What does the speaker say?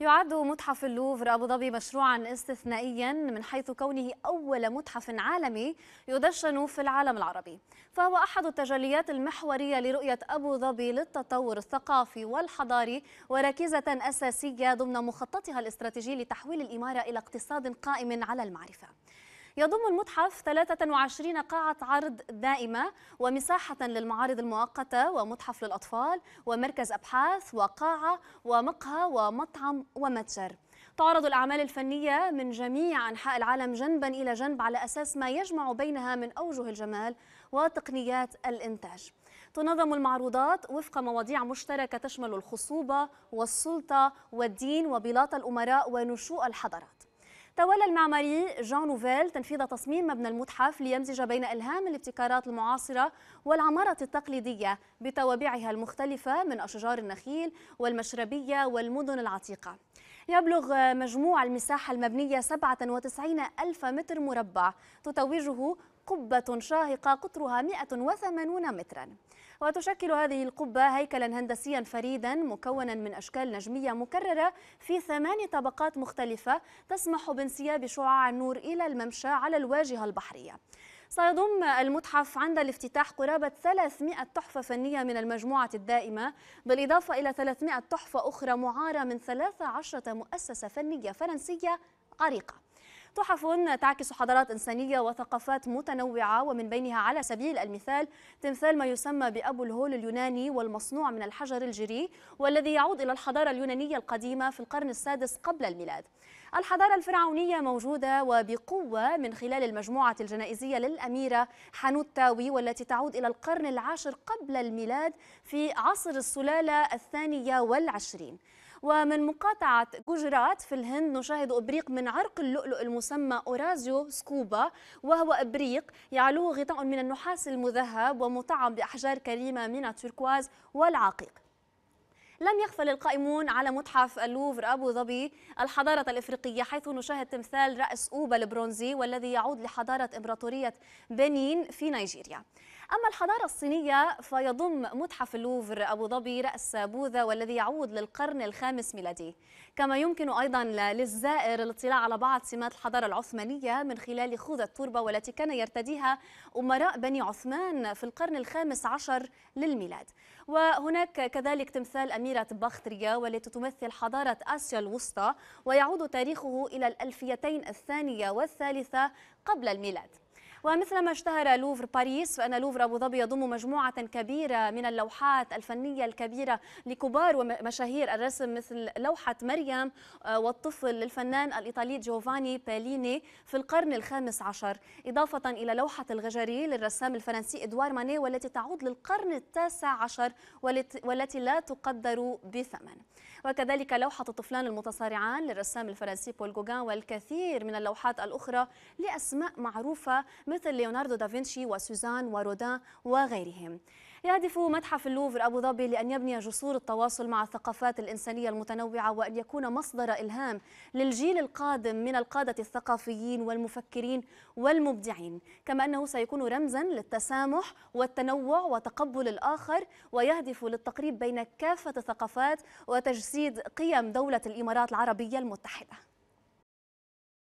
يعد متحف اللوفر أبو ظبي مشروعا استثنائيا من حيث كونه أول متحف عالمي يدشن في العالم العربي فهو أحد التجليات المحورية لرؤية أبو ظبي للتطور الثقافي والحضاري وركيزة أساسية ضمن مخططها الاستراتيجي لتحويل الإمارة إلى اقتصاد قائم على المعرفة يضم المتحف 23 قاعة عرض دائمة ومساحة للمعارض المؤقتة ومتحف للأطفال ومركز أبحاث وقاعة ومقهى ومطعم ومتجر تعرض الأعمال الفنية من جميع أنحاء العالم جنبا إلى جنب على أساس ما يجمع بينها من أوجه الجمال وتقنيات الإنتاج تنظم المعروضات وفق مواضيع مشتركة تشمل الخصوبة والسلطة والدين وبلاط الأمراء ونشوء الحضارات تولى المعماري جان نوفيل تنفيذ تصميم مبنى المتحف ليمزج بين إلهام الابتكارات المعاصرة والعمارة التقليدية بتوابعها المختلفة من أشجار النخيل والمشربية والمدن العتيقة يبلغ مجموع المساحة المبنية 97 ألف متر مربع تتوجه قبة شاهقة قطرها 180 مترا وتشكل هذه القبة هيكلا هندسيا فريدا مكونا من أشكال نجمية مكررة في ثمان طبقات مختلفة تسمح بانسياب شعاع النور إلى الممشى على الواجهة البحرية سيضم المتحف عند الافتتاح قرابة 300 تحفة فنية من المجموعة الدائمة بالإضافة إلى 300 تحفة أخرى معارة من 13 مؤسسة فنية فرنسية عريقة تحف تعكس حضارات إنسانية وثقافات متنوعة ومن بينها على سبيل المثال تمثال ما يسمى بأبو الهول اليوناني والمصنوع من الحجر الجري والذي يعود إلى الحضارة اليونانية القديمة في القرن السادس قبل الميلاد الحضارة الفرعونية موجودة وبقوة من خلال المجموعة الجنائزية للأميرة حنوت تاوي والتي تعود إلى القرن العاشر قبل الميلاد في عصر السلالة الثانية والعشرين ومن مقاطعة جوجرات في الهند نشاهد إبريق من عرق اللؤلؤ المسمى أورازيو سكوبا وهو إبريق يعلوه غطاء من النحاس المذهب ومطعم بأحجار كريمة من التركواز والعقيق لم يغفل القائمون على متحف اللوفر أبو ظبي الحضارة الإفريقية حيث نشاهد تمثال رأس أوبا البرونزي والذي يعود لحضارة إمبراطورية بنين في نيجيريا أما الحضارة الصينية فيضم متحف اللوفر أبو ظبي رأس بوذا والذي يعود للقرن الخامس ميلادي كما يمكن أيضا للزائر الاطلاع على بعض سمات الحضارة العثمانية من خلال خوذة التربة والتي كان يرتديها أمراء بني عثمان في القرن الخامس عشر للميلاد وهناك كذلك تمثال أميرة بختريا والتي تمثل حضارة آسيا الوسطى ويعود تاريخه إلى الألفيتين الثانية والثالثة قبل الميلاد ومثلما اشتهر لوفر باريس فأن لوفر أبو ظبي يضم مجموعة كبيرة من اللوحات الفنية الكبيرة لكبار ومشاهير الرسم مثل لوحة مريم آه، والطفل للفنان الإيطالي جوفاني باليني في القرن الخامس عشر إضافة إلى لوحة الغجري للرسام الفرنسي إدوار ماني والتي تعود للقرن التاسع عشر والتي لا تقدر بثمن وكذلك لوحة الطفلان المتصارعان للرسام الفرنسي بول جوغان والكثير من اللوحات الأخرى لأسماء معروفة مثل ليوناردو دافنشي وسوزان ورودان وغيرهم يهدف متحف اللوفر أبو ظبي لأن يبني جسور التواصل مع الثقافات الإنسانية المتنوعة وأن يكون مصدر إلهام للجيل القادم من القادة الثقافيين والمفكرين والمبدعين كما أنه سيكون رمزا للتسامح والتنوع وتقبل الآخر ويهدف للتقريب بين كافة الثقافات وتجسيد قيم دولة الإمارات العربية المتحدة